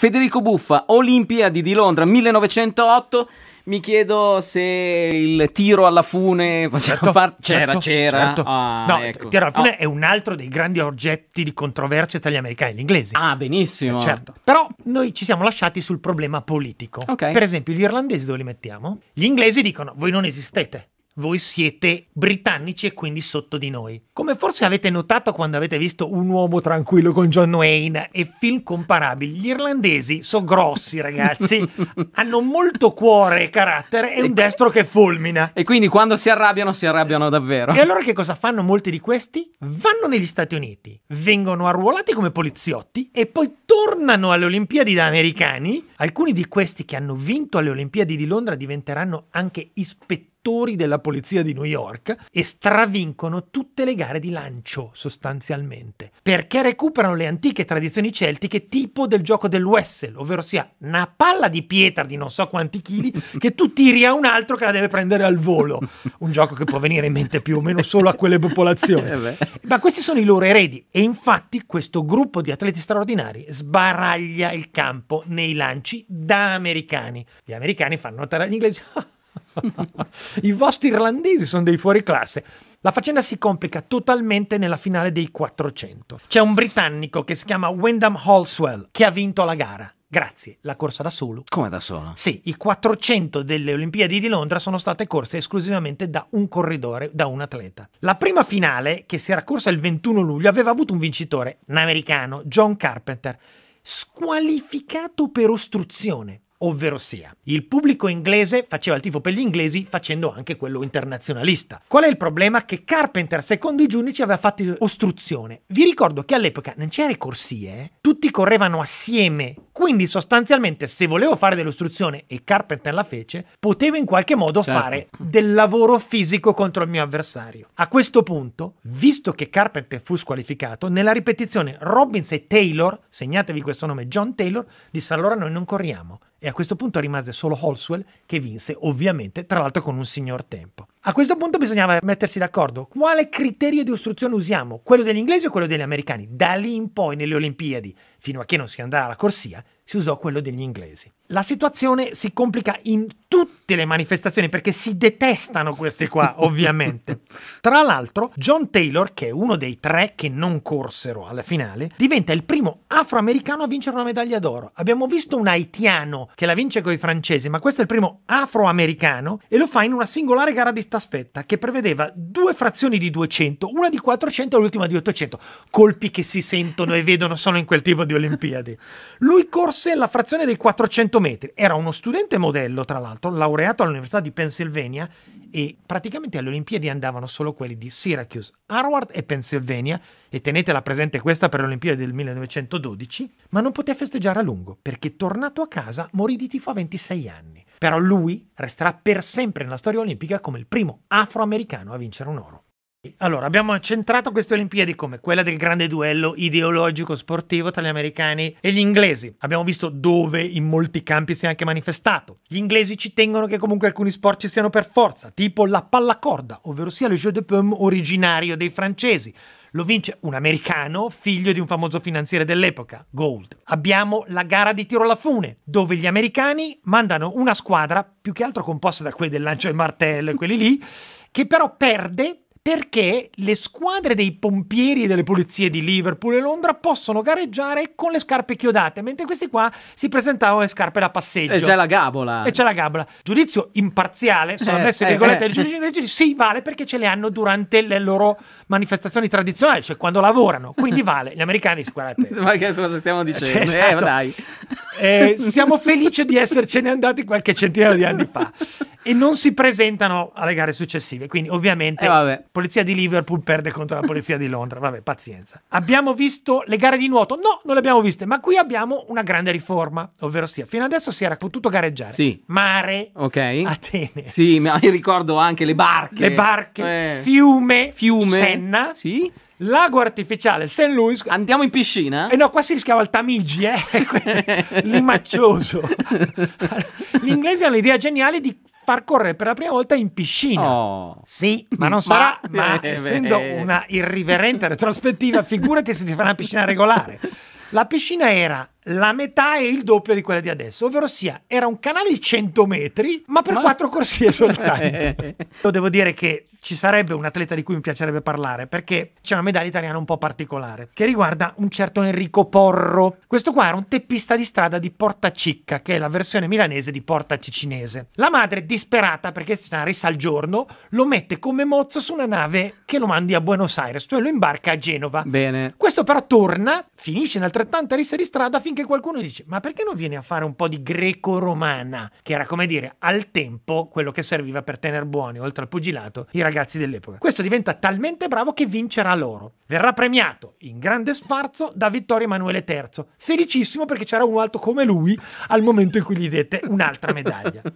Federico Buffa, Olimpiadi di Londra 1908. Mi chiedo se il tiro alla fune certo, parte... Certo, c'era, certo, c'era. Certo. Ah, no, ecco. il tiro alla fune oh. è un altro dei grandi oggetti di controversia tra gli americani e gli inglesi. Ah, benissimo. Eh, certo. Però noi ci siamo lasciati sul problema politico. Okay. Per esempio, gli irlandesi dove li mettiamo? Gli inglesi dicono voi non esistete voi siete britannici e quindi sotto di noi. Come forse avete notato quando avete visto Un uomo tranquillo con John Wayne e film comparabili, gli irlandesi sono grossi, ragazzi, hanno molto cuore e carattere e un destro che fulmina. E quindi quando si arrabbiano si arrabbiano davvero. E allora che cosa fanno molti di questi? Vanno negli Stati Uniti, vengono arruolati come poliziotti e poi tornano alle Olimpiadi da americani. Alcuni di questi che hanno vinto alle Olimpiadi di Londra diventeranno anche ispettori istruttori della polizia di New York e stravincono tutte le gare di lancio sostanzialmente, perché recuperano le antiche tradizioni celtiche tipo del gioco del ovvero sia una palla di pietra di non so quanti chili che tu tiri a un altro che la deve prendere al volo, un gioco che può venire in mente più o meno solo a quelle popolazioni. Eh Ma questi sono i loro eredi e infatti questo gruppo di atleti straordinari sbaraglia il campo nei lanci da americani. Gli americani fanno notare agli inglesi I vostri irlandesi sono dei fuoriclasse. La faccenda si complica totalmente nella finale dei 400. C'è un britannico che si chiama Wyndham Halswell che ha vinto la gara. Grazie, la corsa da solo. Come da solo? Sì, i 400 delle Olimpiadi di Londra sono state corse esclusivamente da un corridore, da un atleta. La prima finale, che si era corsa il 21 luglio, aveva avuto un vincitore, un americano, John Carpenter, squalificato per ostruzione ovvero sia. Il pubblico inglese faceva il tifo per gli inglesi facendo anche quello internazionalista. Qual è il problema? Che Carpenter, secondo i giudici, aveva fatto ostruzione. Vi ricordo che all'epoca non c'erano corsie, eh? tutti correvano assieme, quindi sostanzialmente se volevo fare dell'ostruzione e Carpenter la fece, potevo in qualche modo certo. fare del lavoro fisico contro il mio avversario. A questo punto, visto che Carpenter fu squalificato, nella ripetizione Robbins e Taylor, segnatevi questo nome, John Taylor, disse allora noi non corriamo, e a questo punto rimase solo Holswell che vinse, ovviamente, tra l'altro con un signor tempo. A questo punto bisognava mettersi d'accordo. Quale criterio di ostruzione usiamo? Quello degli inglesi o quello degli americani? Da lì in poi nelle Olimpiadi, fino a che non si andrà alla corsia, si usò quello degli inglesi la situazione si complica in tutte le manifestazioni perché si detestano questi qua, ovviamente. Tra l'altro, John Taylor, che è uno dei tre che non corsero alla finale, diventa il primo afroamericano a vincere una medaglia d'oro. Abbiamo visto un haitiano che la vince con i francesi, ma questo è il primo afroamericano e lo fa in una singolare gara di staffetta che prevedeva due frazioni di 200, una di 400 e l'ultima di 800. Colpi che si sentono e vedono solo in quel tipo di Olimpiadi. Lui corse la frazione dei 400 metri. Era uno studente modello, tra l'altro, laureato all'Università di Pennsylvania e praticamente alle Olimpiadi andavano solo quelli di Syracuse, Harvard e Pennsylvania, e tenetela presente questa per le Olimpiadi del 1912, ma non poté festeggiare a lungo perché tornato a casa morì di tifo a 26 anni. Però lui resterà per sempre nella storia olimpica come il primo afroamericano a vincere un oro. Allora, abbiamo centrato queste Olimpiadi come quella del grande duello ideologico-sportivo tra gli americani e gli inglesi. Abbiamo visto dove in molti campi si è anche manifestato. Gli inglesi ci tengono che comunque alcuni sport ci siano per forza, tipo la pallacorda, ovvero sia le jeu de pomme originario dei francesi. Lo vince un americano, figlio di un famoso finanziere dell'epoca, Gold. Abbiamo la gara di tiro alla fune, dove gli americani mandano una squadra, più che altro composta da quelli del lancio del martello e quelli lì, che però perde perché le squadre dei pompieri e delle polizie di Liverpool e Londra possono gareggiare con le scarpe chiodate, mentre questi qua si presentavano le scarpe da passeggio. E c'è la gabola. E c'è la gabola. Giudizio imparziale, sono eh, ammesse eh, virgolette, eh, il giudice sì, vale perché ce le hanno durante le loro manifestazioni tradizionali, cioè quando lavorano, quindi vale. Gli americani squadra Ma che cosa stiamo dicendo? Cioè, eh, esatto. Eh, dai eh, siamo felici di essercene andati qualche centinaio di anni fa e non si presentano alle gare successive. Quindi, ovviamente, eh, polizia di Liverpool perde contro la polizia di Londra. Vabbè, pazienza. Abbiamo visto le gare di nuoto? No, non le abbiamo viste, ma qui abbiamo una grande riforma. Ovvero, sia, fino adesso si era potuto gareggiare. Sì. Mare, okay. Atene. Sì, ma ricordo anche le barche. Le barche, eh. fiume, fiume, Senna. Sì Lago artificiale St. Louis. Andiamo in piscina? Eh no, qua si rischiava il Tamigi, eh? Limaccioso. Gli inglesi hanno l'idea geniale di far correre per la prima volta in piscina. Oh. Sì, ma non sarà, ma eh, essendo eh. una irriverente retrospettiva, figurati se ti farà una piscina regolare. La piscina era la metà e il doppio di quella di adesso, ovvero sia, era un canale di 100 metri, ma per ma... quattro corsie soltanto. Io devo dire che ci sarebbe un atleta di cui mi piacerebbe parlare, perché c'è una medaglia italiana un po' particolare, che riguarda un certo Enrico Porro. Questo qua era un teppista di strada di Porta Cicca, che è la versione milanese di Porta Cicinese. La madre, disperata perché si una rissa al giorno, lo mette come mozzo su una nave che lo mandi a Buenos Aires, cioè lo imbarca a Genova. Bene. Questo però torna, finisce in altrettanta risa di strada, finché qualcuno dice ma perché non vieni a fare un po' di greco-romana, che era come dire al tempo quello che serviva per tenere buoni, oltre al pugilato, i ragazzi dell'epoca. Questo diventa talmente bravo che vincerà loro. Verrà premiato in grande sfarzo da Vittorio Emanuele III, felicissimo perché c'era un alto come lui al momento in cui gli dette un'altra medaglia.